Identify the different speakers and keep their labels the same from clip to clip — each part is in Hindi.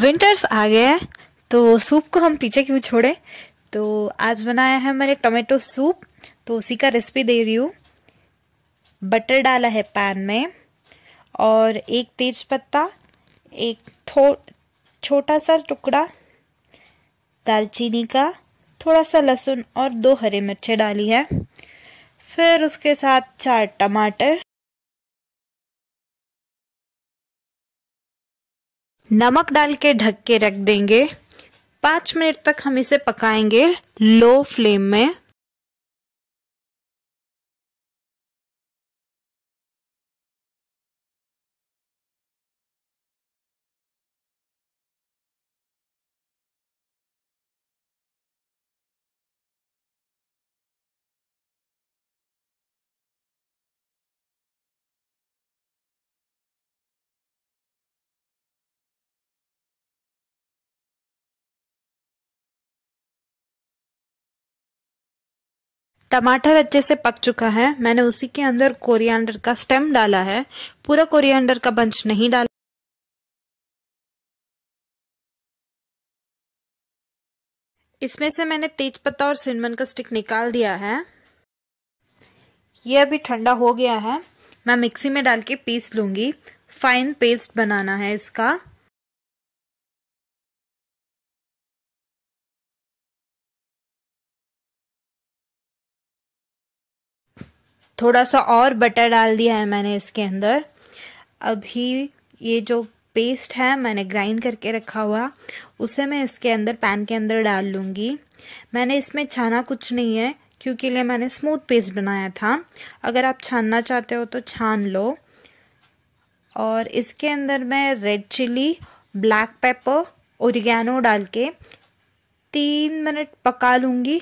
Speaker 1: विंटर्स आ गया है
Speaker 2: तो सूप को हम पीछे क्यों छोड़ें तो आज बनाया है मैंने टोमेटो सूप तो उसी का रेसिपी दे रही हूँ बटर डाला है पैन में और एक तेज पत्ता एक थो छोटा सा टुकड़ा दालचीनी का थोड़ा सा लहसुन और दो हरे मिर्चें डाली है फिर उसके साथ चार टमाटर
Speaker 1: नमक डाल के ढक के रख देंगे
Speaker 3: पाँच मिनट तक हम इसे पकाएंगे लो फ्लेम में टमाटर
Speaker 1: अच्छे से पक चुका है मैंने उसी के अंदर कोरिएंडर का स्टेम डाला है पूरा कोरिएंडर
Speaker 3: का बंच नहीं डाला इसमें से मैंने तेज पत्ता और सिनेमन का स्टिक निकाल दिया है
Speaker 2: ये अभी ठंडा हो गया है मैं मिक्सी में डाल के पीस लूंगी
Speaker 3: फाइन पेस्ट बनाना है इसका थोड़ा सा और बटर डाल दिया है मैंने इसके अंदर
Speaker 2: अभी ये जो पेस्ट है मैंने ग्राइंड करके रखा हुआ उसे मैं इसके अंदर पैन के अंदर डाल लूँगी मैंने इसमें छाना कुछ नहीं है क्योंकि लिए मैंने स्मूथ पेस्ट बनाया था अगर आप छानना चाहते हो तो छान लो और इसके अंदर मैं रेड चिली ब्लैक पेपर और डाल के
Speaker 3: तीन मिनट पका लूँगी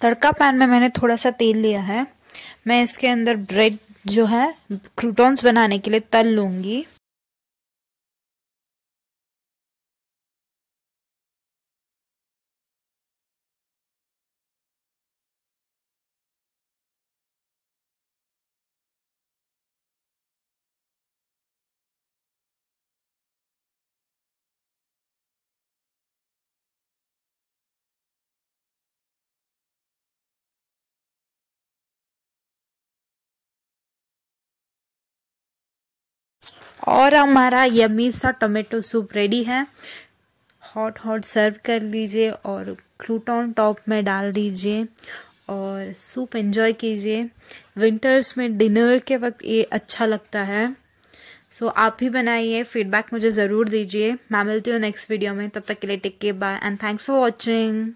Speaker 3: तड़का पैन में मैंने थोड़ा सा तेल लिया है मैं इसके अंदर ब्रेड जो है क्रूटॉन्स बनाने के लिए तल लूँगी और हमारा
Speaker 2: यमी सा टोमेटो सूप रेडी है हॉट हॉट सर्व कर लीजिए और क्रूटॉन टॉप में डाल दीजिए और सूप एंजॉय कीजिए विंटर्स में डिनर के वक्त ये अच्छा लगता है सो so, आप भी बनाइए फीडबैक मुझे ज़रूर दीजिए मैं मिलती हूँ नेक्स्ट वीडियो में तब तक के लिए take care bye and thanks for watching